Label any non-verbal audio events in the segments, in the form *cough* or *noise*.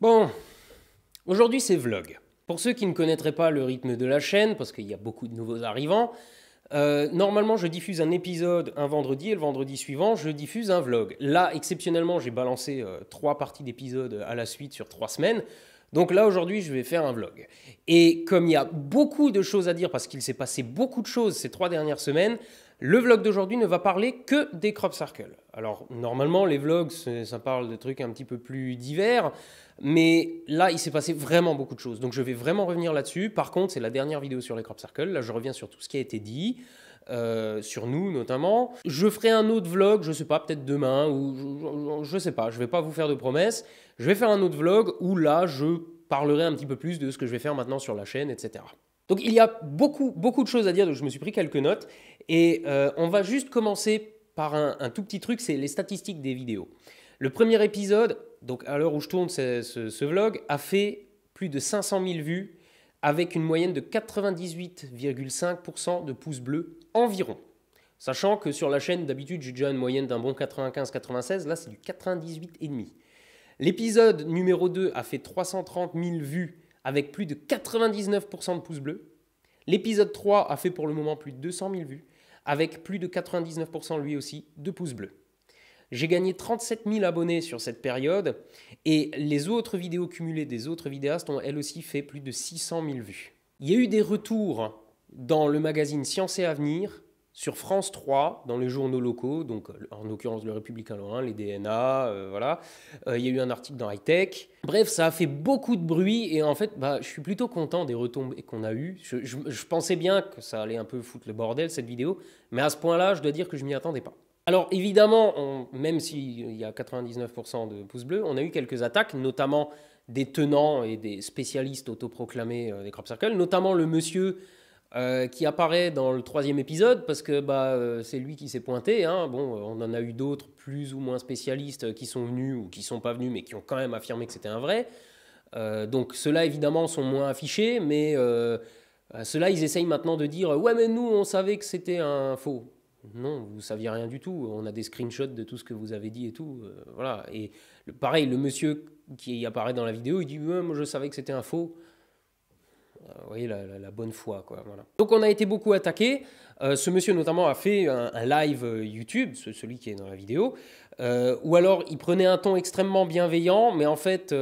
Bon, aujourd'hui c'est vlog. Pour ceux qui ne connaîtraient pas le rythme de la chaîne, parce qu'il y a beaucoup de nouveaux arrivants, euh, normalement je diffuse un épisode un vendredi et le vendredi suivant je diffuse un vlog. Là, exceptionnellement, j'ai balancé euh, trois parties d'épisodes à la suite sur trois semaines. Donc là, aujourd'hui, je vais faire un vlog. Et comme il y a beaucoup de choses à dire, parce qu'il s'est passé beaucoup de choses ces trois dernières semaines, le vlog d'aujourd'hui ne va parler que des crop circles. Alors normalement les vlogs ça parle de trucs un petit peu plus divers, mais là il s'est passé vraiment beaucoup de choses. Donc je vais vraiment revenir là-dessus. Par contre c'est la dernière vidéo sur les crop circles. Là je reviens sur tout ce qui a été dit. Euh, sur nous notamment. Je ferai un autre vlog, je sais pas, peut-être demain, ou je, sais pas, je vais pas vous faire de promesses. Je vais faire un autre vlog où là, je parlerai un petit peu plus de ce que je vais faire maintenant sur la chaîne, etc. Donc il y a beaucoup, beaucoup de choses à dire, donc je me suis pris quelques notes. Et euh, on va juste commencer par un, tout petit truc, c'est les statistiques des vidéos. Le premier épisode, donc à l'heure où je tourne ce, ce, ce, vlog, a fait plus de 500 000 vues avec une moyenne de 98,5% de pouces bleus environ. Sachant que sur la chaîne, d'habitude, j'ai déjà une moyenne d'un bon 95-96, là c'est du 98,5%. L'épisode numéro 2 a fait 330 000 vues avec plus de 99% de pouces bleus. L'épisode 3 a fait pour le moment plus de 200 000 vues avec plus de 99% lui aussi de pouces bleus. J'ai gagné 37 000 abonnés sur cette période et les autres vidéos cumulées des autres vidéastes ont elles aussi fait plus de 600 000 vues. Il y a eu des retours dans le magazine Science et Avenir sur France 3, dans les journaux locaux, donc en l'occurrence le Républicain Lorrain, les DNA, euh, voilà. Euh, il y a eu un article dans Hightech, Bref, ça a fait beaucoup de bruit et en fait, bah, je suis plutôt content des retombées qu'on a eues. Je, pensais bien que ça allait un peu foutre le bordel cette vidéo, mais à ce point-là, je dois dire que je m'y attendais pas. Alors évidemment, on, même s'il y a 99% de pouces bleus, on a eu quelques attaques, notamment des tenants et des spécialistes autoproclamés euh, des crop circles, notamment le monsieur euh, qui apparaît dans le troisième épisode parce que bah, euh, c'est lui qui s'est pointé. Hein. Bon, euh, on en a eu d'autres plus ou moins spécialistes qui sont venus ou qui sont pas venus, mais qui ont quand même affirmé que c'était un vrai. donc ceux-là évidemment sont moins affichés, mais ceux-là ils essayent maintenant de dire ouais mais nous on savait que c'était un faux. Non, vous saviez rien du tout. On a des screenshots de tout ce que vous avez dit et tout. voilà. Et pareil, le monsieur qui apparaît dans la vidéo, il dit ouais, moi je savais que c'était un faux. Euh, vous voyez la, bonne foi, quoi. Donc on a été beaucoup attaqué. Euh, ce monsieur notamment a fait un, live euh, YouTube, celui qui est dans la vidéo, où alors il prenait un ton extrêmement bienveillant, mais en fait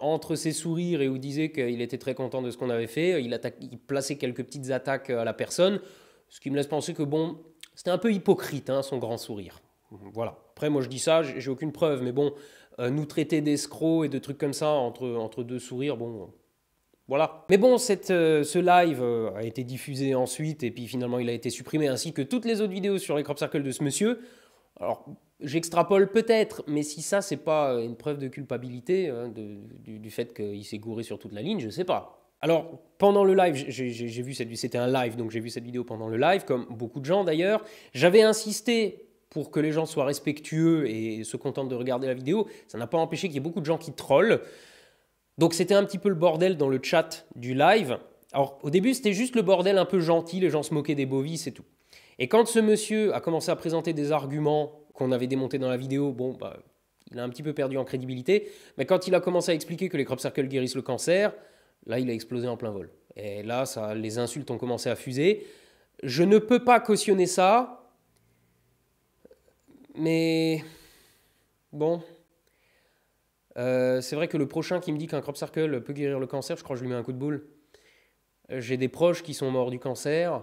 entre ses sourires et où il disait qu'il était très content de ce qu'on avait fait, il, plaçait quelques petites attaques à la personne, ce qui me laisse penser que bon, c'était un peu hypocrite hein, son grand sourire. Voilà. Après moi je dis ça, j'ai aucune preuve, mais bon, nous traiter d'escrocs et de trucs comme ça entre entre deux sourires, bon voilà. Mais bon, cette, euh, ce live euh, a été diffusé ensuite et puis finalement il a été supprimé ainsi que toutes les autres vidéos sur les crop circles de ce monsieur. Alors j'extrapole peut-être, mais si ça c'est pas euh, une preuve de culpabilité hein, du, fait qu'il s'est gouré sur toute la ligne, je sais pas. Alors pendant le live, j'ai vu cette c'était un live donc j'ai vu cette vidéo pendant le live comme beaucoup de gens d'ailleurs. J'avais insisté pour que les gens soient respectueux et se contentent de regarder la vidéo. Ça n'a pas empêché qu'il y ait beaucoup de gens qui trollent. Donc c'était un petit peu le bordel dans le chat du live. Alors au début c'était juste le bordel un peu gentil, les gens se moquaient des bovis et tout. Et quand ce monsieur a commencé à présenter des arguments qu'on avait démontés dans la vidéo, bon, bah, il a un petit peu perdu en crédibilité, mais quand il a commencé à expliquer que les crop circles guérissent le cancer, là il a explosé en plein vol. Et là, ça, les insultes ont commencé à fuser. Je ne peux pas cautionner ça, mais bon, euh, c'est vrai que le prochain qui me dit qu'un crop circle peut guérir le cancer, je crois que je lui mets un coup de boule. Euh, j'ai des proches qui sont morts du cancer.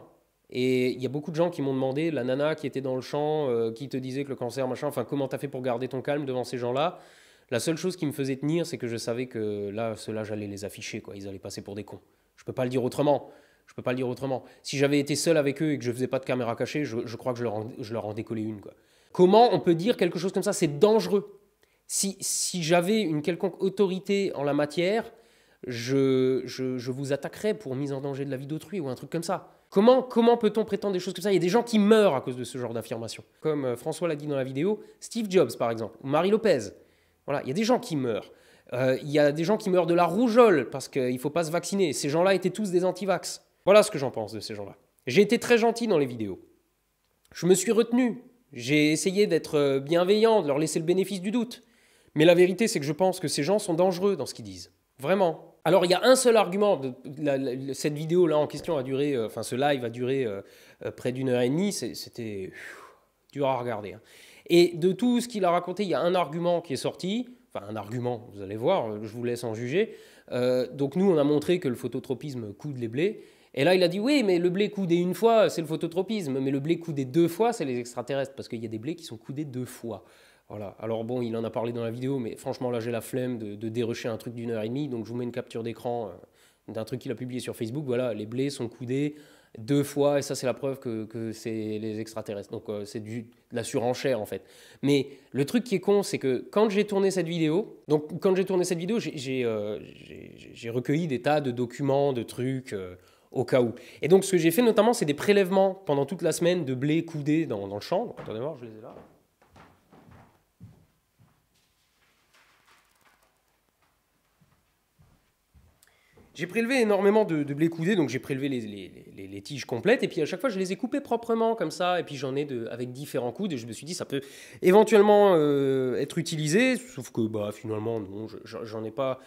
Et il y a beaucoup de gens qui m'ont demandé, la nana qui était dans le champ, euh, qui te disait que le cancer, machin, enfin, comment t'as fait pour garder ton calme devant ces gens-là La seule chose qui me faisait tenir, c'est que je savais que là, ceux-là, j'allais les afficher, quoi. Ils allaient passer pour des cons. Je peux pas le dire autrement. Je peux pas le dire autrement. Si j'avais été seul avec eux et que je faisais pas de caméra cachée, je, crois que je leur, en, je décollais une, quoi. Comment on peut dire quelque chose comme ça C'est dangereux. Si, j'avais une quelconque autorité en la matière, je, vous attaquerais pour mise en danger de la vie d'autrui ou un truc comme ça. Comment, comment peut-on prétendre des choses comme ça Il y a des gens qui meurent à cause de ce genre d'affirmation. Comme euh, François l'a dit dans la vidéo, Steve Jobs par exemple, ou Marie Lopez. Voilà, il y a des gens qui meurent. Euh, il y a des gens qui meurent de la rougeole parce qu'il ne faut pas se vacciner. Ces gens-là étaient tous des antivax. Voilà ce que j'en pense de ces gens-là. J'ai été très gentil dans les vidéos. Je me suis retenu. J'ai essayé d'être euh, bienveillant, de leur laisser le bénéfice du doute. Mais la vérité, c'est que je pense que ces gens sont dangereux dans ce qu'ils disent. Vraiment. Alors il y a un seul argument, cette vidéo là en question a duré, euh, enfin ce live a duré euh, euh, près d'une heure et demie, c'était dur à regarder. Hein. Et de tout ce qu'il a raconté, il y a un argument qui est sorti, enfin un argument, vous allez voir, je vous laisse en juger. donc nous on a montré que le phototropisme coude les blés, et là, il a dit oui, mais le blé coudé une fois, c'est le phototropisme, mais le blé coudé deux fois, c'est les extraterrestres, parce qu'il y a des blés qui sont coudés deux fois. Alors bon, il en a parlé dans la vidéo, mais franchement, là, j'ai la flemme de, dérocher un truc d'une heure et demie. Donc, je vous mets une capture d'écran euh, d'un truc qu'il a publié sur Facebook. Voilà, les blés sont coudés deux fois, et ça, c'est la preuve que, c'est les extraterrestres. Donc, euh, c'est de la surenchère, en fait. Mais le truc qui est con, c'est que quand j'ai tourné cette vidéo, donc, quand j'ai tourné cette vidéo, j'ai euh, recueilli des tas de documents, de trucs. au cas où. Et donc, ce que j'ai fait notamment, c'est des prélèvements pendant toute la semaine de blés coudés dans, le champ. attendez voir, je les ai là. J'ai prélevé énormément de, blé coudé, donc j'ai prélevé les, tiges complètes, et puis à chaque fois je les ai coupées proprement comme ça, et puis j'en ai avec différents coudes, et je me suis dit ça peut éventuellement euh, être utilisé, sauf que bah, finalement non, j'en ai pas...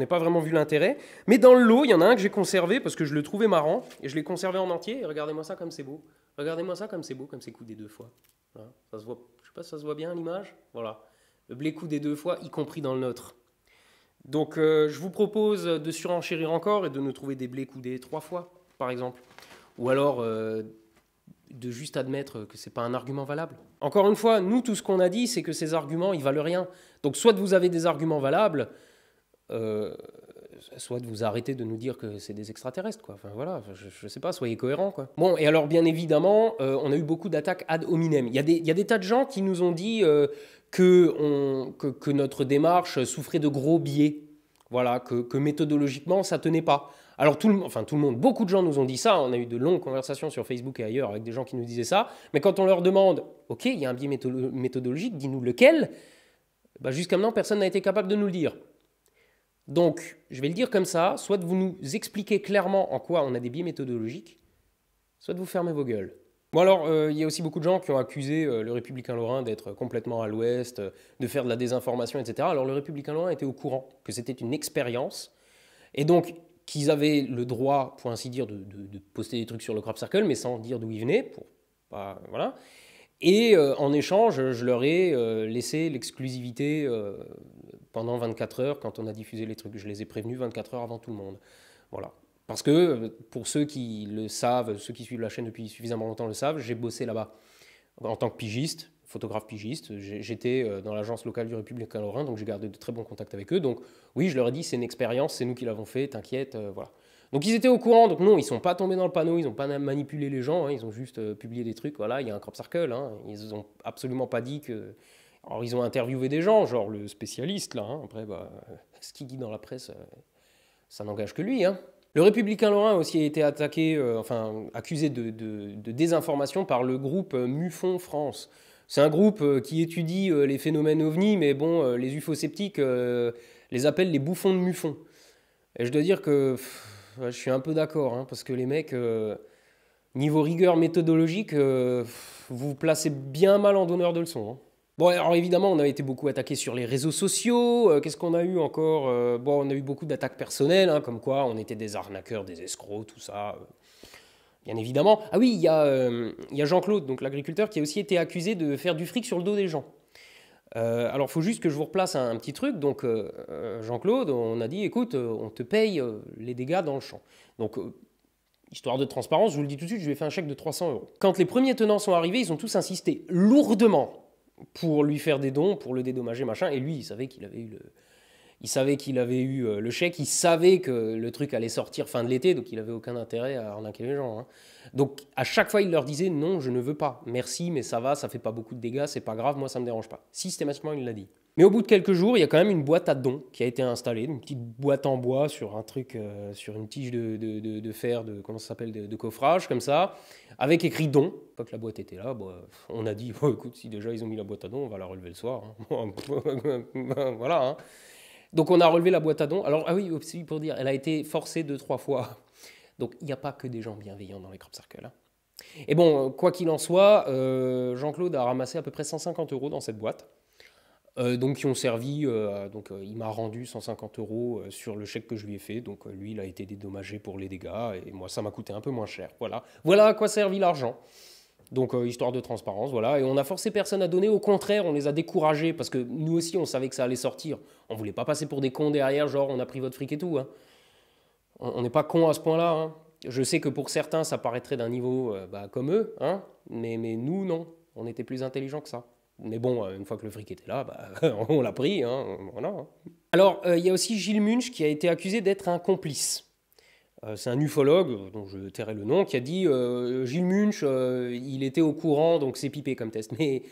ai pas vraiment vu l'intérêt. Mais dans le lot, il y en a un que j'ai conservé parce que je le trouvais marrant. Et je l'ai conservé en entier. Et regardez-moi ça comme c'est beau. Regardez-moi ça comme c'est beau, comme c'est coudé deux fois. Voilà. Ça se voit, je sais pas si ça se voit bien l'image. Voilà. Le blé coudé deux fois, y compris dans le nôtre. Donc euh, je vous propose de surenchérir encore et de nous trouver des blés coudés trois fois, par exemple. Ou alors euh, de juste admettre que c'est pas un argument valable. Encore une fois, nous, tout ce qu'on a dit, c'est que ces arguments, ils valent rien. Donc soit vous avez des arguments valables, euh, soit de vous arrêter de nous dire que c'est des extraterrestres, quoi. Enfin voilà, je, ne sais pas, soyez cohérents, quoi. Bon, et alors bien évidemment, euh, on a eu beaucoup d'attaques ad hominem. Il y, a des, tas de gens qui nous ont dit euh, que, notre démarche souffrait de gros biais, voilà, que, méthodologiquement ça tenait pas. Alors tout le, enfin, tout le monde, beaucoup de gens nous ont dit ça, on a eu de longues conversations sur Facebook et ailleurs avec des gens qui nous disaient ça, mais quand on leur demande, ok, il y a un biais méthodologique, dis-nous lequel, bah, jusqu'à maintenant personne n'a été capable de nous le dire. Donc, je vais le dire comme ça, soit vous nous expliquez clairement en quoi on a des biais méthodologiques, soit vous fermez vos gueules. Bon alors, euh, il y a aussi beaucoup de gens qui ont accusé euh, le Républicain Lorrain d'être complètement à l'ouest, euh, de faire de la désinformation, etc. Alors le Républicain Lorrain était au courant que c'était une expérience, et donc qu'ils avaient le droit, pour ainsi dire, de, poster des trucs sur le crop circle, mais sans dire d'où ils venaient, pour voilà. Et en échange, je leur ai laissé l'exclusivité pendant 24 heures, quand on a diffusé les trucs, je les ai prévenus 24 heures avant tout le monde. Voilà. Parce que, euh, pour ceux qui le savent, ceux qui suivent la chaîne depuis suffisamment longtemps le savent, j'ai bossé là-bas en tant que pigiste, photographe pigiste. J'étais euh, dans l'agence locale du Républicain Lorrain, donc j'ai gardé de très bons contacts avec eux. Donc oui, je leur ai dit, c'est une expérience, c'est nous qui l'avons fait, t'inquiète, euh, voilà. Donc ils étaient au courant, donc non, ils sont pas tombés dans le panneau, ils n'ont pas manipulé les gens, hein. ils ont juste publié des trucs, voilà, il y a un crop circle, hein. ils n'ont absolument pas dit que alors, ils ont interviewé des gens, genre le spécialiste, là. Hein. Après, bah, euh, ce qu'il dit dans la presse, euh, ça n'engage que lui. Hein. Le républicain lorrain a aussi été attaqué, euh, enfin, accusé de, désinformation par le groupe MUFON France. C'est un groupe qui étudie les phénomènes ovnis, mais bon, les ufosceptiques les appellent les bouffons de MUFON. Et je dois dire que je suis un peu d'accord, hein, parce que les mecs. niveau rigueur méthodologique, vous vous placez bien mal en donneur de leçons. Bon, alors évidemment, on a été beaucoup attaqué sur les réseaux sociaux. Euh, qu'est-ce qu'on a eu encore euh, Bon, on a eu beaucoup d'attaques personnelles, hein, comme quoi on était des arnaqueurs, des escrocs, tout ça. Euh, bien évidemment. Ah oui, il y a, Jean-Claude, donc l'agriculteur, qui a aussi été accusé de faire du fric sur le dos des gens. alors, il faut juste que je vous replace un, petit truc. Donc, Jean-Claude, on a dit, écoute, on te paye les dégâts dans le champ. Donc, histoire de transparence, je vous le dis tout de suite, je lui ai fait un chèque de 300 euros. Quand les premiers tenants sont arrivés, ils ont tous insisté lourdement pour lui faire des dons, pour le dédommager, machin. Et lui, il savait qu'il avait eu le, il savait qu'il avait eu euh, le chèque, il savait que le truc allait sortir fin de l'été, donc il n'avait aucun intérêt à arnaquer les gens. Hein. Donc à chaque fois, il leur disait non, je ne veux pas, merci, mais ça va, ça fait pas beaucoup de dégâts, c'est pas grave, moi ça me dérange pas. Systématiquement, il l'a dit. Mais au bout de quelques jours, il y a quand même une boîte à dons qui a été installée, une petite boîte en bois sur un truc, euh, sur une tige de, de, fer, de comment ça s'appelle, de, coffrage, comme ça, avec écrit don. Pas que la boîte était là, euh, on a dit, *laughs* écoute, si déjà ils ont mis la boîte à dons, on va la relever le soir. Hein. *laughs* voilà. Hein. Donc on a relevé la boîte à dons. Alors, ah oui, aussi oh, pour dire, elle a été forcée deux, trois fois. *laughs* Donc il n'y a pas que des gens bienveillants dans les crop circles. Hein. Et bon, quoi qu'il en soit, euh, Jean-Claude a ramassé à peu près 150 euros dans cette boîte. Euh, donc, qui ont servi. Euh, donc, il m'a rendu 150 euros sur le chèque que je lui ai fait. Donc, lui, il a été dédommagé pour les dégâts. Et moi, ça m'a coûté un peu moins cher. Voilà, voilà à quoi servit l'argent. Donc, euh, histoire de transparence, voilà. Et on a forcé personne à donner. Au contraire, on les a découragés parce que nous aussi, on savait que ça allait sortir. On voulait pas passer pour des cons derrière, genre on a pris votre fric et tout. Hein. On n'est pas cons à ce point-là. Hein. Je sais que pour certains, ça paraîtrait d'un niveau euh, bah, comme eux, hein. mais, mais nous, non. On était plus intelligents que ça. Mais bon, euh, une fois que le fric était là, bah, *laughs* on l'a pris. Hein. Voilà. Alors, il y a aussi Gilles Munch qui a été accusé d'être un complice. Euh, c'est un ufologue, dont je tairai le nom, qui a dit euh, Gilles Munch, euh, il était au courant, donc c'est pipé comme test. Mais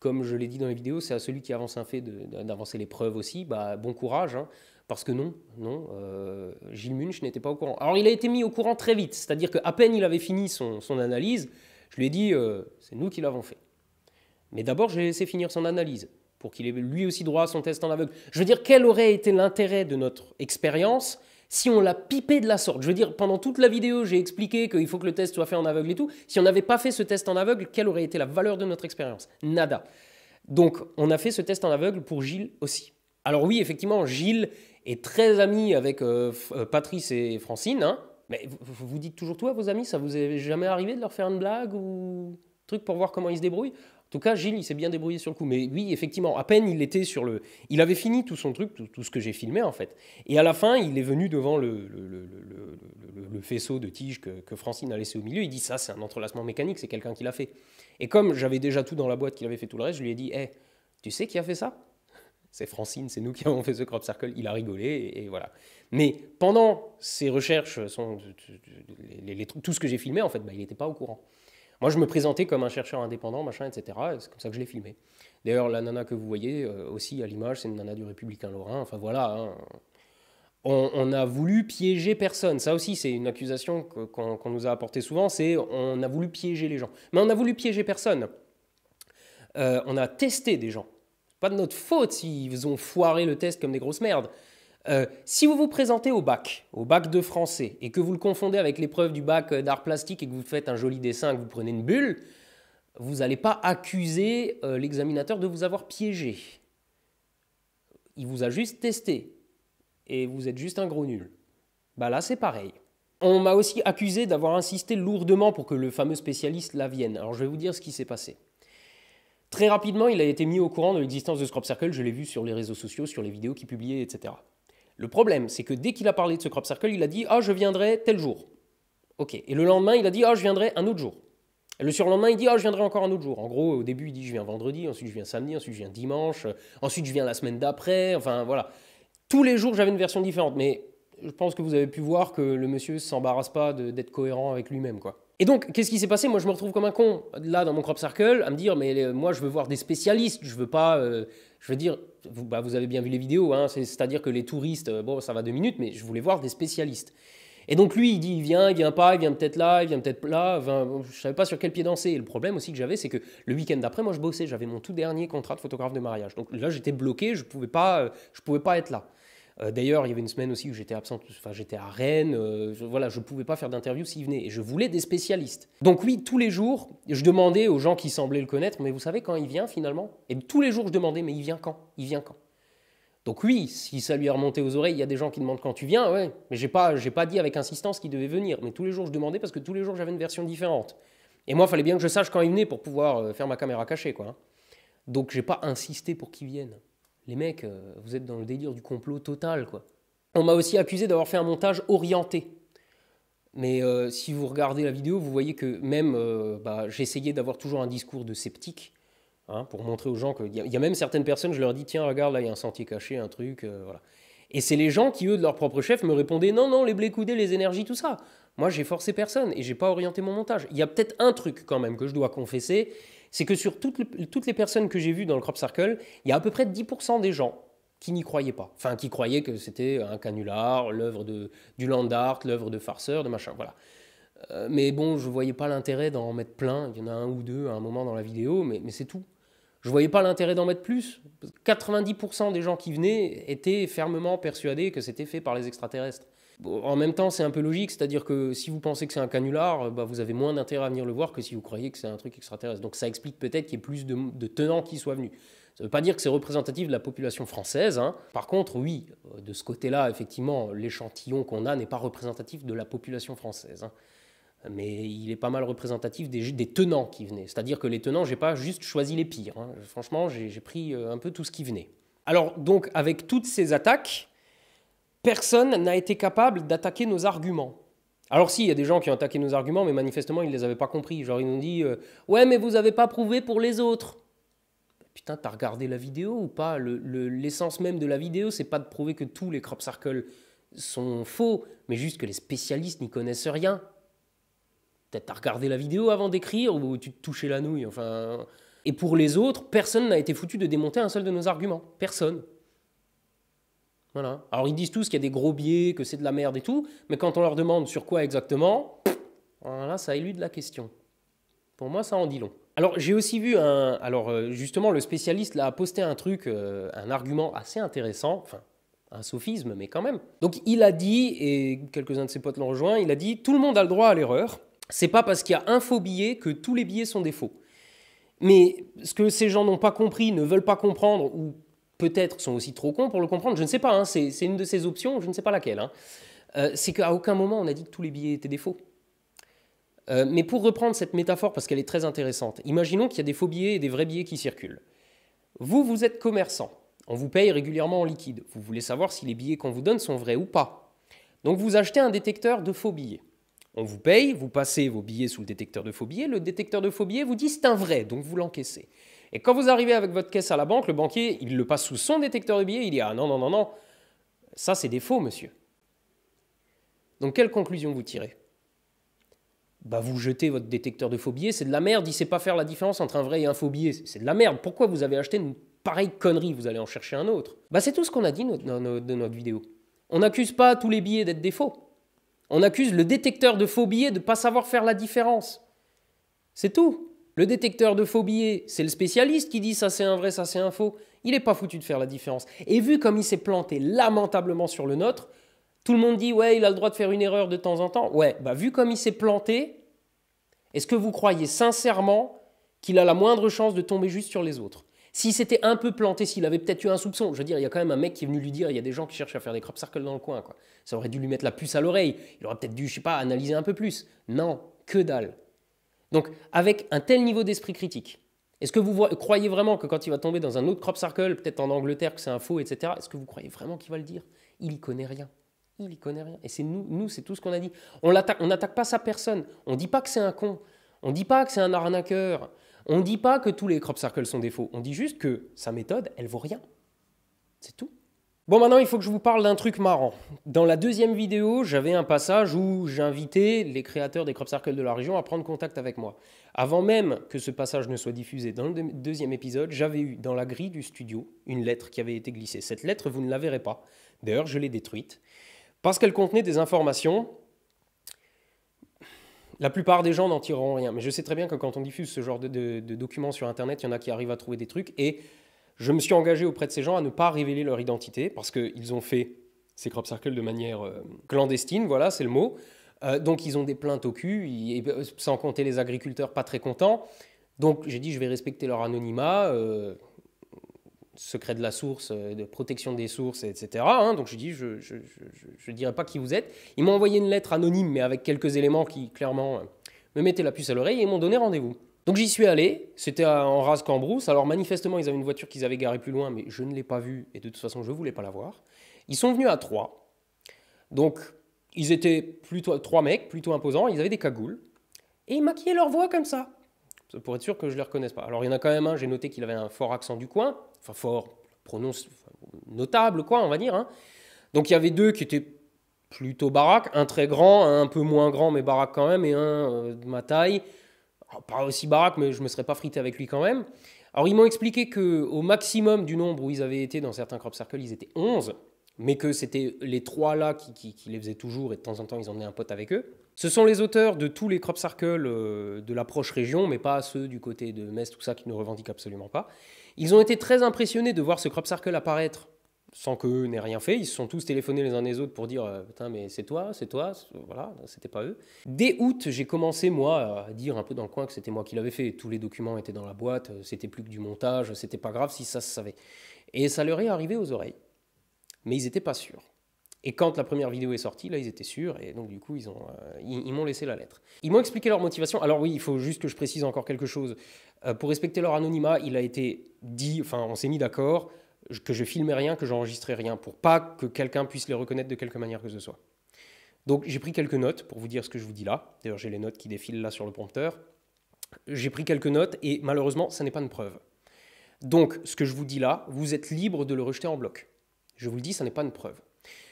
comme je l'ai dit dans les vidéos, c'est à celui qui avance un fait d'avancer les preuves aussi. Bah, bon courage, hein. parce que non, non, Gilles Munch n'était pas au courant. Alors il a été mis au courant très vite, c'est-à-dire qu'à peine il avait fini son, son, analyse, je lui ai dit c'est nous qui l'avons fait. Mais d'abord, j'ai laissé finir son analyse pour qu'il ait lui aussi droit à son test en aveugle. Je veux dire, quel aurait été l'intérêt de notre expérience si on l'a pipé de la sorte, je veux dire, pendant toute la vidéo, j'ai expliqué qu'il faut que le test soit fait en aveugle et tout, si on n'avait pas fait ce test en aveugle, quelle aurait été la valeur de notre expérience Nada. Donc, on a fait ce test en aveugle pour Gilles aussi. Alors oui, effectivement, Gilles est très ami avec euh, euh, Patrice et Francine, hein. mais vous, vous dites toujours tout à vos amis, ça vous est jamais arrivé de leur faire une blague ou truc pour voir comment ils se débrouillent en tout cas, Gilles, il s'est bien débrouillé sur le coup. Mais oui, effectivement, à peine il était sur le. Il avait fini tout son truc, tout, ce que j'ai filmé, en fait. Et à la fin, il est venu devant le, faisceau de tiges que, Francine a laissé au milieu. Il dit Ça, c'est un entrelacement mécanique, c'est quelqu'un qui l'a fait. Et comme j'avais déjà tout dans la boîte qu'il avait fait tout le reste, je lui ai dit Hé, eh, tu sais qui a fait ça C'est Francine, c'est nous qui avons fait ce crop circle. Il a rigolé, et, voilà. Mais pendant ses recherches, sont tout ce que j'ai filmé, en fait, bah, il n'était pas au courant. Moi, je me présentais comme un chercheur indépendant, machin, etc. c'est comme ça que je l'ai filmé. D'ailleurs, la nana que vous voyez euh, aussi à l'image, c'est une nana du Républicain Lorrain. Enfin voilà, hein. on, on, a voulu piéger personne. Ça aussi, c'est une accusation qu'on nous a apportée souvent, c'est on a voulu piéger les gens. Mais on a voulu piéger personne. Euh, on a testé des gens. Pas de notre faute s'ils ont foiré le test comme des grosses merdes. Euh, si vous vous présentez au bac, au bac de français, et que vous le confondez avec l'épreuve du bac euh, d'art plastique et que vous faites un joli dessin, que vous prenez une bulle, vous n'allez pas accuser euh, l'examinateur de vous avoir piégé. Il vous a juste testé. Et vous êtes juste un gros nul. Bah là, c'est pareil. On m'a aussi accusé d'avoir insisté lourdement pour que le fameux spécialiste la vienne. Alors je vais vous dire ce qui s'est passé. Très rapidement, il a été mis au courant de l'existence de Scrop Circle, je l'ai vu sur les réseaux sociaux, sur les vidéos qu'il publiait, etc. Le problème, c'est que dès qu'il a parlé de ce crop circle, il a dit Ah, je viendrai tel jour. OK. Et le lendemain, il a dit Ah, je viendrai un autre jour. Et le surlendemain, il dit Ah, je viendrai encore un autre jour. En gros, au début, il dit Je viens vendredi, ensuite je viens samedi, ensuite je viens dimanche, euh, ensuite je viens la semaine d'après. Enfin, voilà. Tous les jours, j'avais une version différente. Mais je pense que vous avez pu voir que le monsieur ne s'embarrasse pas d'être cohérent avec lui-même, quoi. Et donc, qu'est-ce qui s'est passé Moi, je me retrouve comme un con, là, dans mon crop circle, à me dire, mais euh, moi, je veux voir des spécialistes, je veux pas euh, je veux dire, bah, vous, avez bien vu les vidéos, hein, c'est-à-dire que les touristes, euh, bon, ça va deux minutes, mais je voulais voir des spécialistes. Et donc lui, il dit, il vient, il vient pas, il vient peut-être là, il vient peut-être là, je je savais pas sur quel pied danser. Et le problème aussi que j'avais, c'est que le week-end d'après, moi, je bossais, j'avais mon tout dernier contrat de photographe de mariage. Donc là, j'étais bloqué, je pouvais euh, je pouvais pas être là. Euh, d'ailleurs, il y avait une semaine aussi où j'étais absent, enfin j'étais à Rennes, euh, je, voilà, je ne pouvais pas faire d'interview s'il venait, Et je voulais des spécialistes. Donc oui, tous les jours, je demandais aux gens qui semblaient le connaître, mais vous savez quand il vient finalement Et tous les jours, je demandais, mais il vient quand Il vient quand donc oui, si ça lui est remonté aux oreilles, il y a des gens qui demandent quand tu viens, ouais. Mais j'ai pas, pas dit avec insistance qu'il devait venir. Mais tous les jours, je demandais parce que tous les jours, j'avais une version différente. Et moi, il fallait bien que je sache quand il venait pour pouvoir euh, faire ma caméra cachée, quoi. Hein. Donc n'ai pas insisté pour qu'il vienne les mecs, euh, vous êtes dans le délire du complot total, quoi. On m'a aussi accusé d'avoir fait un montage orienté. Mais euh, si vous regardez la vidéo, vous voyez que même euh, bah, j'essayais d'avoir toujours un discours de sceptique, hein, pour montrer aux gens qu'il y, y, a même certaines personnes, je leur dis tiens, regarde, là, il y a un sentier caché, un truc, voilà. Et c'est les gens qui, eux, de leur propre chef, me répondaient non, non, les blés coudés, les énergies, tout ça. Moi, j'ai forcé personne et j'ai pas orienté mon montage. Il y a peut-être un truc quand même que je dois confesser, c'est que sur toutes, les personnes que j'ai vues dans le crop circle, il y a à peu près 10% des gens qui n'y croyaient pas, enfin qui croyaient que c'était un canular, l'œuvre de du land art, l'œuvre de farceur, de machin, voilà. Euh, mais bon, je ne voyais pas l'intérêt d'en mettre plein. Il y en a un ou deux à un moment dans la vidéo, mais, c'est tout. Je ne voyais pas l'intérêt d'en mettre plus. 90% des gens qui venaient étaient fermement persuadés que c'était fait par les extraterrestres en même temps, c'est un peu logique, c'est-à-dire que si vous pensez que c'est un canular, euh, bah, vous avez moins d'intérêt à venir le voir que si vous croyez que c'est un truc extraterrestre. Donc ça explique peut-être qu'il y ait plus de, tenants qui soient venus. Ça ne veut pas dire que c'est représentatif de la population française. Hein. Par contre, oui, euh, de ce côté-là, effectivement, l'échantillon qu'on a n'est pas représentatif de la population française. Hein. Mais il est pas mal représentatif des, tenants qui venaient. C'est-à-dire que les tenants, j'ai pas juste choisi les pires. Hein. Franchement, j'ai pris euh, un peu tout ce qui venait. Alors donc, avec toutes ces attaques, personne n'a été capable d'attaquer nos arguments. Alors si, il y a des gens qui ont attaqué nos arguments, mais manifestement, ils ne les avaient pas compris. Genre, ils nous ont dit euh, Ouais, mais vous n'avez pas prouvé pour les autres ». Putain, t'as regardé la vidéo ou pas L'essence le, l'essence même de la vidéo, c'est pas de prouver que tous les crop circles sont faux, mais juste que les spécialistes n'y connaissent rien. Peut-être t'as regardé la vidéo avant d'écrire ou tu te touchais la nouille, enfin... Et pour les autres, personne n'a été foutu de démonter un seul de nos arguments. Personne. Voilà. Alors ils disent tous qu'il y a des gros biais, que c'est de la merde et tout, mais quand on leur demande sur quoi exactement, voilà, ça élude la question. Pour moi, ça en dit long. Alors j'ai aussi vu un... Alors euh, justement, le spécialiste a posté un truc, euh, un argument assez intéressant, enfin un sophisme, mais quand même. Donc il a dit, et quelques-uns de ses potes l'ont rejoint, il a dit tout le monde a le droit à l'erreur. C'est pas parce qu'il y a un faux billet que tous les billets sont des faux. Mais ce que ces gens n'ont pas compris, ne veulent pas comprendre ou peut-être sont aussi trop cons pour le comprendre, je ne sais pas, hein, c'est une de ces options, je ne sais pas laquelle, hein. euh, c'est qu'à aucun moment on a dit que tous les billets étaient des faux. Euh, mais pour reprendre cette métaphore, parce qu'elle est très intéressante, imaginons qu'il y a des faux billets et des vrais billets qui circulent. Vous, vous êtes commerçant, on vous paye régulièrement en liquide, vous voulez savoir si les billets qu'on vous donne sont vrais ou pas. Donc vous achetez un détecteur de faux billets. On vous paye, vous passez vos billets sous le détecteur de faux billets, le détecteur de faux billets vous dit c'est un vrai, donc vous l'encaissez. Et quand vous arrivez avec votre caisse à la banque, le banquier, il le passe sous son détecteur de billets, il dit Ah non, non, non, non, ça c'est des faux, monsieur. Donc quelle conclusion vous tirez bah, vous jetez votre détecteur de faux billets, c'est de la merde, il sait pas faire la différence entre un vrai et un faux billet, c'est de la merde. Pourquoi vous avez acheté une pareille connerie, vous allez en chercher un autre Bah c'est tout ce qu'on a dit dans notre, de notre vidéo. On n'accuse pas tous les billets d'être des faux. On accuse le détecteur de faux billets de ne pas savoir faire la différence. C'est tout. Le détecteur de faux billets, c'est le spécialiste qui dit ça c'est un vrai, ça c'est un faux. Il n'est pas foutu de faire la différence. Et vu comme il s'est planté lamentablement sur le nôtre, tout le monde dit ouais, il a le droit de faire une erreur de temps en temps. Ouais, bah vu comme il s'est planté, est-ce que vous croyez sincèrement qu'il a la moindre chance de tomber juste sur les autres Si c'était un peu planté, s'il avait peut-être eu un soupçon, je veux dire, il y a quand même un mec qui est venu lui dire il y a des gens qui cherchent à faire des crop circles dans le coin. Quoi. Ça aurait dû lui mettre la puce à l'oreille. Il aurait peut-être dû, je sais pas, analyser un peu plus. Non, que dalle. Donc, avec un tel niveau d'esprit critique, est-ce que vous croyez vraiment que quand il va tomber dans un autre crop circle, peut-être en Angleterre, que c'est un faux, etc., est-ce que vous croyez vraiment qu'il va le dire Il y connaît rien. Il y connaît rien. Et c'est nous, nous c'est tout ce qu'on a dit. On n'attaque pas sa personne. On ne dit pas que c'est un con. On ne dit pas que c'est un arnaqueur. On ne dit pas que tous les crop circles sont des faux. On dit juste que sa méthode, elle vaut rien. C'est tout. Bon, maintenant, il faut que je vous parle d'un truc marrant. Dans la deuxième vidéo, j'avais un passage où j'invitais les créateurs des crop circles de la région à prendre contact avec moi. Avant même que ce passage ne soit diffusé dans le deuxième épisode, j'avais eu dans la grille du studio une lettre qui avait été glissée. Cette lettre, vous ne la verrez pas. D'ailleurs, je l'ai détruite. Parce qu'elle contenait des informations. La plupart des gens n'en tireront rien. Mais je sais très bien que quand on diffuse ce genre de, de documents sur Internet, il y en a qui arrivent à trouver des trucs. Et je me suis engagé auprès de ces gens à ne pas révéler leur identité parce qu'ils ont fait ces crop circles de manière euh, clandestine, voilà, c'est le mot. Euh, donc ils ont des plaintes au cul, euh, sans compter les agriculteurs pas très contents. Donc j'ai dit je vais respecter leur anonymat, secret de la source, de protection des sources, etc. Hein. donc j'ai dit je ne dirai pas qui vous êtes. Ils m'ont envoyé une lettre anonyme mais avec quelques éléments qui clairement me mettaient la puce à l'oreille et m'ont donné rendez-vous. Donc j'y suis allé, c'était en rase Cambrousse. Alors manifestement, ils avaient une voiture qu'ils avaient garée plus loin, mais je ne l'ai pas vue et de toute façon, je ne voulais pas la voir. Ils sont venus à trois. Donc ils étaient plutôt trois mecs, plutôt imposants, ils avaient des cagoules et ils maquillaient leur voix comme ça. Pour être sûr que je ne les reconnaisse pas. Alors il y en a quand même un, j'ai noté qu'il avait un fort accent du coin, enfin fort, prononce notable quoi, on va dire. Hein. Donc il y avait deux qui étaient plutôt baraques, un très grand, un peu moins grand mais baraque quand même et un euh, de ma taille Oh, pas aussi baraque, mais je ne me serais pas frité avec lui quand même. Alors, ils m'ont expliqué qu'au maximum du nombre où ils avaient été dans certains crop circles, ils étaient 11, mais que c'était les trois là qui, les faisaient toujours et de temps en temps, ils emmenaient un pote avec eux. Ce sont les auteurs de tous les crop circles euh, de la proche région, mais pas ceux du côté de Metz, tout ça, qui ne revendiquent absolument pas. Ils ont été très impressionnés de voir ce crop circle apparaître sans qu'eux n'aient rien fait. Ils se sont tous téléphonés les uns les autres pour dire euh, Putain, mais c'est toi, c'est toi, voilà, c'était pas eux. Dès août, j'ai commencé, moi, à dire un peu dans le coin que c'était moi qui l'avais fait. Tous les documents étaient dans la boîte, euh, c'était plus que du montage, c'était pas grave si ça se savait. Et ça leur est arrivé aux oreilles. Mais ils n'étaient pas sûrs. Et quand la première vidéo est sortie, là, ils étaient sûrs, et donc du coup, ils, ont, euh, ils, m'ont laissé la lettre. Ils m'ont expliqué leur motivation. Alors oui, il faut juste que je précise encore quelque chose. pour respecter leur anonymat, il a été dit, enfin, on s'est mis d'accord, que je filmais rien, que j'enregistrais rien, pour pas que quelqu'un puisse les reconnaître de quelque manière que ce soit. Donc j'ai pris quelques notes pour vous dire ce que je vous dis là. D'ailleurs j'ai les notes qui défilent là sur le prompteur. J'ai pris quelques notes et malheureusement ça n'est pas une preuve. Donc ce que je vous dis là, vous êtes libre de le rejeter en bloc. Je vous le dis, ça n'est pas une preuve.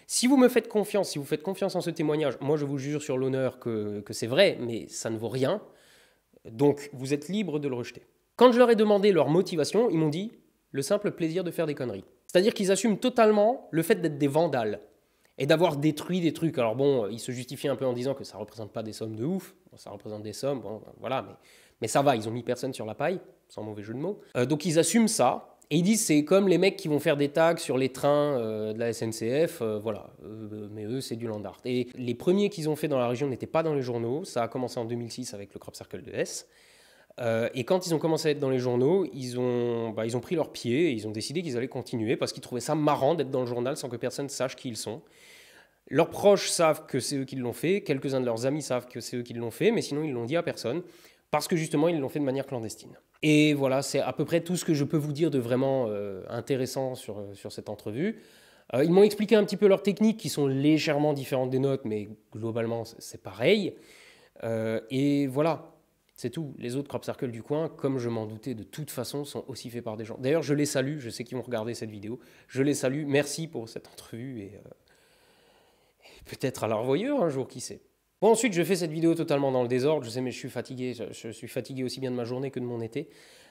Si vous me faites confiance, si vous faites confiance en ce témoignage, moi je vous jure sur l'honneur que, que c'est vrai, mais ça ne vaut rien. Donc vous êtes libre de le rejeter. Quand je leur ai demandé leur motivation, ils m'ont dit le simple plaisir de faire des conneries. C'est-à-dire qu'ils assument totalement le fait d'être des vandales et d'avoir détruit des trucs. Alors bon, ils se justifient un peu en disant que ça ne représente pas des sommes de ouf, ça représente des sommes, bon, ben voilà, mais, ça va, ils ont mis personne sur la paille, sans mauvais jeu de mots. Euh, donc ils assument ça, et ils disent c'est comme les mecs qui vont faire des tags sur les trains euh, de la SNCF, euh, voilà, mais eux c'est du land art. Et les premiers qu'ils ont fait dans la région n'étaient pas dans les journaux, ça a commencé en 2006 avec le Crop Circle de S, euh, et quand ils ont commencé à être dans les journaux, ils ont, bah, ils ont pris leur pied et ils ont décidé qu'ils allaient continuer parce qu'ils trouvaient ça marrant d'être dans le journal sans que personne sache qui ils sont. Leurs proches savent que c'est eux qui l'ont fait, quelques-uns de leurs amis savent que c'est eux qui l'ont fait, mais sinon ils l'ont dit à personne parce que justement ils l'ont fait de manière clandestine. Et voilà, c'est à peu près tout ce que je peux vous dire de vraiment euh, intéressant sur, euh, sur cette entrevue. ils m'ont expliqué un petit peu leurs techniques qui sont légèrement différentes des notes, mais globalement c'est pareil. et voilà, c'est tout. Les autres crop circles du coin, comme je m'en doutais de toute façon, sont aussi faits par des gens. D'ailleurs, je les salue. Je sais qu'ils ont regardé cette vidéo. Je les salue. Merci pour cette entrevue et, euh, peut-être à leur voyeur un jour, qui sait. Bon, ensuite, je fais cette vidéo totalement dans le désordre. Je sais, mais je suis fatigué. Je, suis fatigué aussi bien de ma journée que de mon été.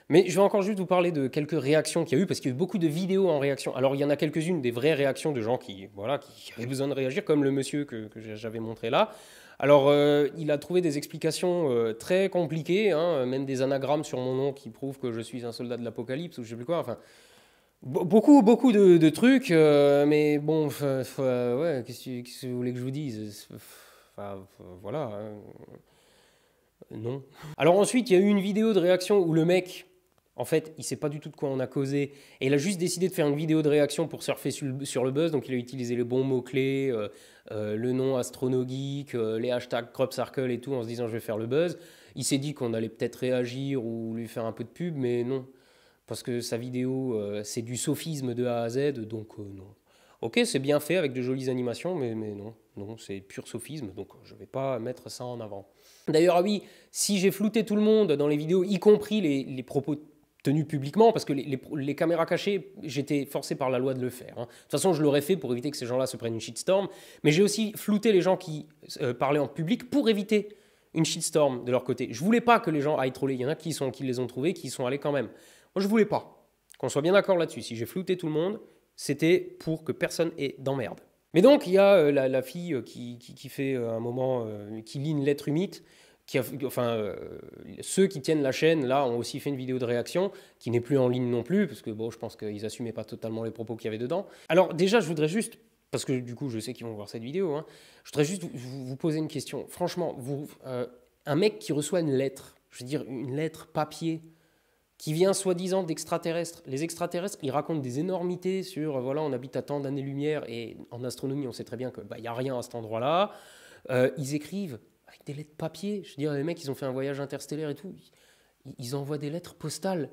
Mais je vais encore juste vous parler de quelques réactions qu'il y a eu, parce qu'il y a eu beaucoup de vidéos en réaction. Alors, il y en a quelques-unes des vraies réactions de gens qui, voilà, qui avaient besoin de réagir, comme le monsieur que j'avais montré là. Alors, euh, il a trouvé des explications euh, très compliquées, hein, même des anagrammes sur mon nom qui prouvent que je suis un soldat de l'apocalypse ou je sais plus quoi. Enfin, beaucoup, beaucoup de, trucs, euh, mais bon, ouais, qu'est-ce que, vous voulez que je vous dise enfin, Voilà. Hein. Non. Alors ensuite, il y a eu une vidéo de réaction où le mec en fait, il sait pas du tout de quoi on a causé. Et il a juste décidé de faire une vidéo de réaction pour surfer sur le buzz. Donc, il a utilisé les bons mots-clés, euh, euh, le nom astronogique, euh, les hashtags crop circle et tout, en se disant je vais faire le buzz. Il s'est dit qu'on allait peut-être réagir ou lui faire un peu de pub, mais non. Parce que sa vidéo, c'est du sophisme de A à Z, donc non. Ok, c'est bien fait avec de jolies animations, mais, non, non, c'est pur sophisme, donc je ne vais pas mettre ça en avant. D'ailleurs, ah oui, si j'ai flouté tout le monde dans les vidéos, y compris les, les propos tenu publiquement, parce que les, caméras cachées, j'étais forcé par la loi de le faire. Hein. De toute façon, je l'aurais fait pour éviter que ces gens-là se prennent une shitstorm, mais j'ai aussi flouté les gens qui euh, parlaient en public pour éviter une shitstorm de leur côté. Je voulais pas que les gens aillent troller. Il y en a qui, sont, qui les ont trouvés, qui y sont allés quand même. Moi, je voulais pas. Qu'on soit bien d'accord là-dessus. Si j'ai flouté tout le monde, c'était pour que personne ait d'emmerde. Mais donc, il y a euh, la, fille euh, qui, qui, fait un moment, qui lit une lettre humide enfin, euh, ceux qui tiennent la chaîne, là, ont aussi fait une vidéo de réaction, qui n'est plus en ligne non plus, parce que bon, je pense qu'ils assumaient pas totalement les propos qu'il y avait dedans. Alors déjà, je voudrais juste, parce que du coup, je sais qu'ils vont voir cette vidéo, hein, je voudrais juste vous, poser une question. Franchement, vous, euh, un mec qui reçoit une lettre, je veux dire une lettre papier, qui vient soi-disant d'extraterrestres. Les extraterrestres, ils racontent des énormités sur, euh, voilà, on habite à tant d'années-lumière, et en astronomie, on sait très bien qu'il bah, n'y a rien à cet endroit-là. ils écrivent avec des lettres papier. Je veux dire, les mecs, ils ont fait un voyage interstellaire et tout. Ils, envoient des lettres postales.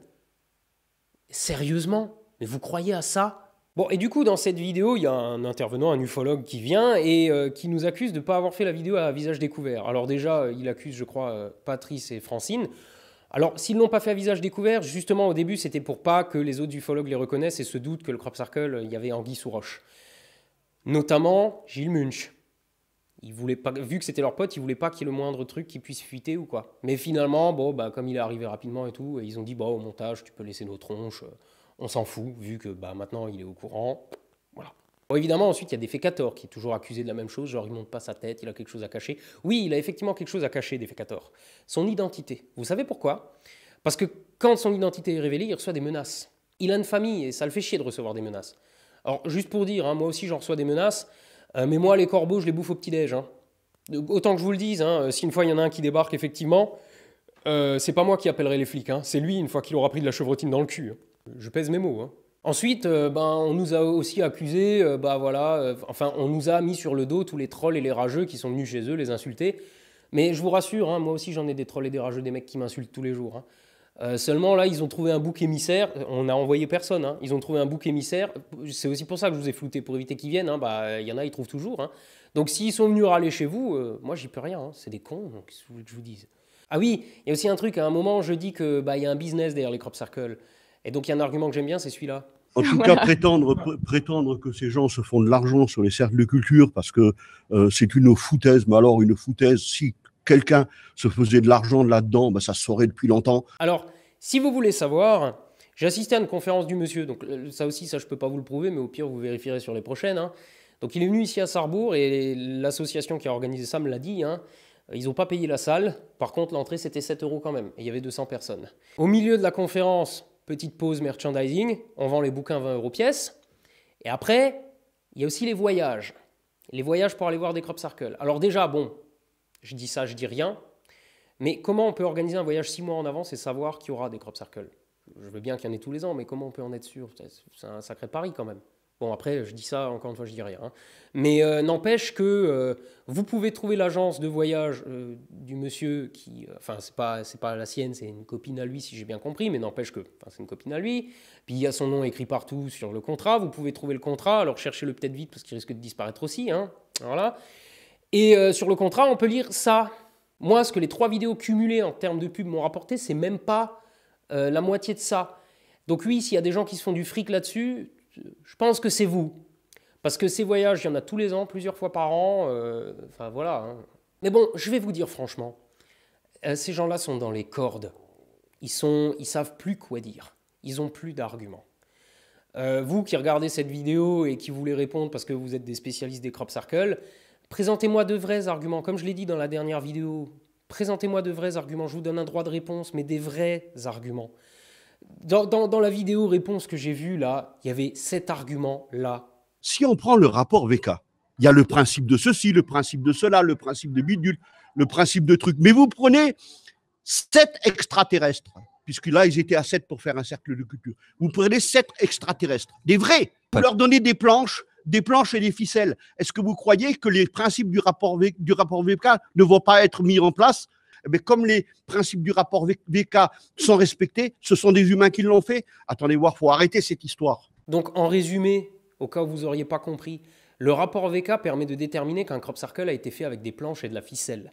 Sérieusement Mais vous croyez à ça Bon, et du coup, dans cette vidéo, il y a un intervenant, un ufologue qui vient et euh, qui nous accuse de ne pas avoir fait la vidéo à visage découvert. Alors déjà, euh, il accuse, je crois, euh, Patrice et Francine. Alors, s'ils n'ont pas fait à visage découvert, justement, au début, c'était pour pas que les autres ufologues les reconnaissent et se doutent que le crop circle, il y avait anguille sous roche. Notamment Gilles Munch pas, vu que c'était leur pote, ils voulaient pas qu'il y ait le moindre truc qui puisse fuiter ou quoi. Mais finalement, bon, bah, comme il est arrivé rapidement et tout, ils ont dit, bah, au montage, tu peux laisser nos tronches, euh, on s'en fout, vu que bah, maintenant il est au courant. Voilà. évidemment, ensuite, il y a des Defecator qui est toujours accusé de la même chose, genre il monte pas sa tête, il a quelque chose à cacher. Oui, il a effectivement quelque chose à cacher, des Defecator. Son identité. Vous savez pourquoi Parce que quand son identité est révélée, il reçoit des menaces. Il a une famille et ça le fait chier de recevoir des menaces. Alors, juste pour dire, hein, moi aussi j'en reçois des menaces. Euh, mais moi, les corbeaux, je les bouffe au petit-déj. Hein. Autant que je vous le dise, hein, euh, si une fois il y en a un qui débarque, effectivement, euh, c'est pas moi qui appellerai les flics, hein. c'est lui une fois qu'il aura pris de la chevrotine dans le cul. Je pèse mes mots. Ensuite, ben, on nous a aussi accusés, bah, voilà, enfin, on nous a mis sur le dos tous les trolls et les rageux qui sont venus chez eux les insulter. Mais je vous rassure, moi aussi j'en ai des trolls et des rageux, des mecs qui m'insultent tous les jours. Euh, seulement là, ils ont trouvé un bouc émissaire. On n'a envoyé personne. Hein. Ils ont trouvé un bouc émissaire. C'est aussi pour ça que je vous ai flouté pour éviter qu'ils viennent. Hein. Bah, il y en a, ils trouvent toujours. Hein. Donc s'ils sont venus râler chez vous, euh, moi j'y peux rien. C'est des cons. je vous dise Ah oui, il y a aussi un truc. À un moment, je dis que bah il y a un business derrière les crop circles. Et donc il y a un argument que j'aime bien, c'est celui-là. En tout *laughs* cas, prétendre, prétendre que ces gens se font de l'argent sur les cercles de culture, parce que euh, c'est une foutaise, mais alors une foutaise si quelqu'un se faisait de l'argent là-dedans, bah, ça se saurait depuis longtemps. Alors, si vous voulez savoir, j'ai assisté à une conférence du monsieur, donc euh, ça aussi, ça je peux pas vous le prouver, mais au pire vous vérifierez sur les prochaines. Hein. Donc il est venu ici à Sarrebourg et l'association qui a organisé ça me l'a dit. Hein. Ils n'ont pas payé la salle, par contre l'entrée c'était 7 euros quand même, et il y avait 200 personnes. Au milieu de la conférence, petite pause merchandising, on vend les bouquins 20 euros pièce. Et après, il y a aussi les voyages. Les voyages pour aller voir des crop circles. Alors déjà, bon, je dis ça, je dis rien. Mais comment on peut organiser un voyage six mois en avance et savoir qu'il y aura des crop circles Je veux bien qu'il y en ait tous les ans, mais comment on peut en être sûr C'est un sacré pari quand même. Bon, après, je dis ça, encore une fois, je dis rien. Hein. Mais euh, n'empêche que euh, vous pouvez trouver l'agence de voyage euh, du monsieur qui. Enfin, c'est pas, pas la sienne, c'est une copine à lui, si j'ai bien compris, mais n'empêche que. c'est une copine à lui. Puis il y a son nom écrit partout sur le contrat. Vous pouvez trouver le contrat, alors cherchez-le peut-être vite parce qu'il risque de disparaître aussi. Hein. Voilà. Et euh, sur le contrat, on peut lire ça. Moi, ce que les trois vidéos cumulées en termes de pub m'ont rapporté, c'est même pas euh, la moitié de ça. Donc oui, s'il y a des gens qui se font du fric là-dessus, je pense que c'est vous. Parce que ces voyages, il y en a tous les ans, plusieurs fois par an. Euh, enfin voilà. Hein. Mais bon, je vais vous dire franchement, ces gens-là sont dans les cordes. Ils sont, ils savent plus quoi dire. Ils ont plus d'arguments. vous qui regardez cette vidéo et qui voulez répondre parce que vous êtes des spécialistes des crop circles, Présentez-moi de vrais arguments, comme je l'ai dit dans la dernière vidéo. Présentez-moi de vrais arguments. Je vous donne un droit de réponse, mais des vrais arguments. Dans, la vidéo réponse que j'ai vue là, il y avait cet arguments là Si on prend le rapport VK, il y a le principe de ceci, le principe de cela, le principe de bidule, le principe de truc. Mais vous prenez sept extraterrestres, puisque là, ils étaient à sept pour faire un cercle de culture. Vous prenez sept extraterrestres, des vrais. pour leur donner des planches, des planches et des ficelles. Est-ce que vous croyez que les principes du rapport, du rapport VK ne vont pas être mis en place mais eh comme les principes du rapport VK sont respectés, ce sont des humains qui l'ont fait. Attendez voir, faut arrêter cette histoire. Donc en résumé, au cas où vous n'auriez pas compris, le rapport VK permet de déterminer qu'un crop circle a été fait avec des planches et de la ficelle.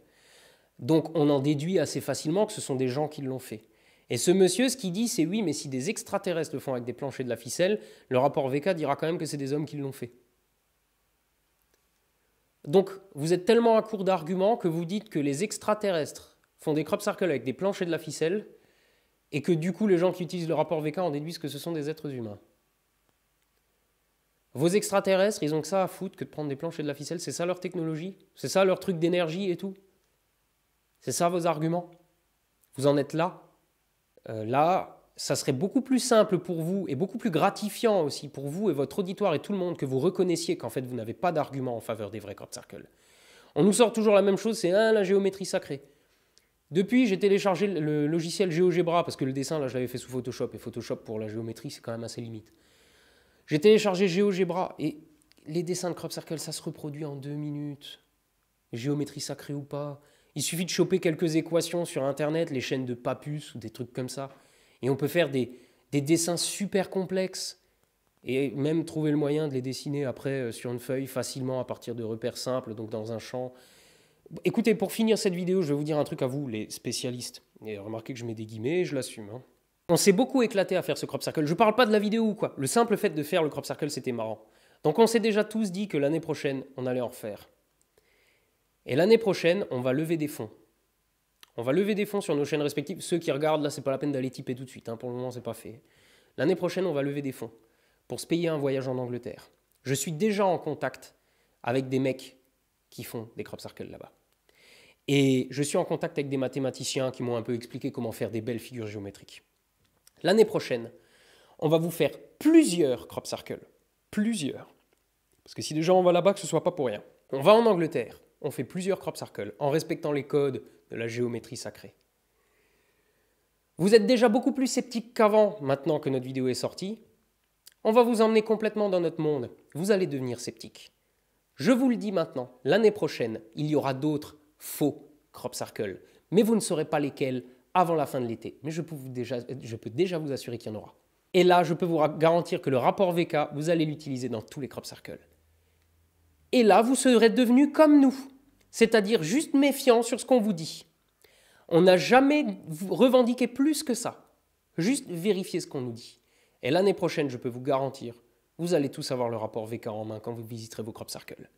Donc on en déduit assez facilement que ce sont des gens qui l'ont fait. Et ce monsieur, ce qu'il dit, c'est oui, mais si des extraterrestres le font avec des planches et de la ficelle, le rapport VK dira quand même que c'est des hommes qui l'ont fait. Donc, vous êtes tellement à court d'arguments que vous dites que les extraterrestres font des crop circles avec des planches de la ficelle, et que du coup, les gens qui utilisent le rapport VK en déduisent que ce sont des êtres humains. Vos extraterrestres, ils ont que ça à foutre que de prendre des planches de la ficelle, c'est ça leur technologie C'est ça leur truc d'énergie et tout C'est ça vos arguments Vous en êtes là euh, Là, ça serait beaucoup plus simple pour vous et beaucoup plus gratifiant aussi pour vous et votre auditoire et tout le monde que vous reconnaissiez qu'en fait vous n'avez pas d'argument en faveur des vrais crop circles. On nous sort toujours la même chose, c'est un hein, la géométrie sacrée. Depuis, j'ai téléchargé le logiciel GeoGebra parce que le dessin là je l'avais fait sous Photoshop et Photoshop pour la géométrie c'est quand même assez limite. J'ai téléchargé GeoGebra et les dessins de crop circle ça se reproduit en deux minutes. Géométrie sacrée ou pas, il suffit de choper quelques équations sur internet, les chaînes de Papus ou des trucs comme ça. Et on peut faire des, dessins super complexes et même trouver le moyen de les dessiner après euh, sur une feuille facilement à partir de repères simples, donc dans un champ. Écoutez, pour finir cette vidéo, je vais vous dire un truc à vous, les spécialistes. Et remarquez que je mets des guillemets je l'assume. Hein. On s'est beaucoup éclaté à faire ce crop circle. Je parle pas de la vidéo ou quoi. Le simple fait de faire le crop circle, c'était marrant. Donc on s'est déjà tous dit que l'année prochaine, on allait en refaire. Et l'année prochaine, on va lever des fonds. On va lever des fonds sur nos chaînes respectives. Ceux qui regardent, là, c'est pas la peine d'aller typer tout de suite. Hein. Pour le moment, c'est pas fait. L'année prochaine, on va lever des fonds pour se payer un voyage en Angleterre. Je suis déjà en contact avec des mecs qui font des crop circles là-bas. Et je suis en contact avec des mathématiciens qui m'ont un peu expliqué comment faire des belles figures géométriques. L'année prochaine, on va vous faire plusieurs crop circles. Plusieurs. Parce que si déjà on va là-bas, que ce soit pas pour rien. On va en Angleterre on fait plusieurs crop circles en respectant les codes de la géométrie sacrée. Vous êtes déjà beaucoup plus sceptique qu'avant, maintenant que notre vidéo est sortie. On va vous emmener complètement dans notre monde. Vous allez devenir sceptique. Je vous le dis maintenant, l'année prochaine, il y aura d'autres faux crop circles, mais vous ne saurez pas lesquels avant la fin de l'été. Mais je peux, déjà, je peux déjà vous assurer qu'il y en aura. Et là, je peux vous garantir que le rapport VK, vous allez l'utiliser dans tous les crop circles. Et là, vous serez devenu comme nous c'est-à-dire juste méfiant sur ce qu'on vous dit. On n'a jamais revendiqué plus que ça. Juste vérifier ce qu'on nous dit. Et l'année prochaine, je peux vous garantir, vous allez tous avoir le rapport VK en main quand vous visiterez vos crop circles.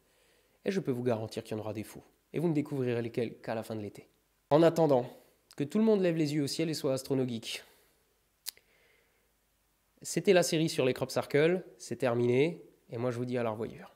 Et je peux vous garantir qu'il y en aura des fous. Et vous ne découvrirez lesquels qu'à la fin de l'été. En attendant, que tout le monde lève les yeux au ciel et soit astronogique. C'était la série sur les crop circles, c'est terminé, et moi je vous dis à la revoyure.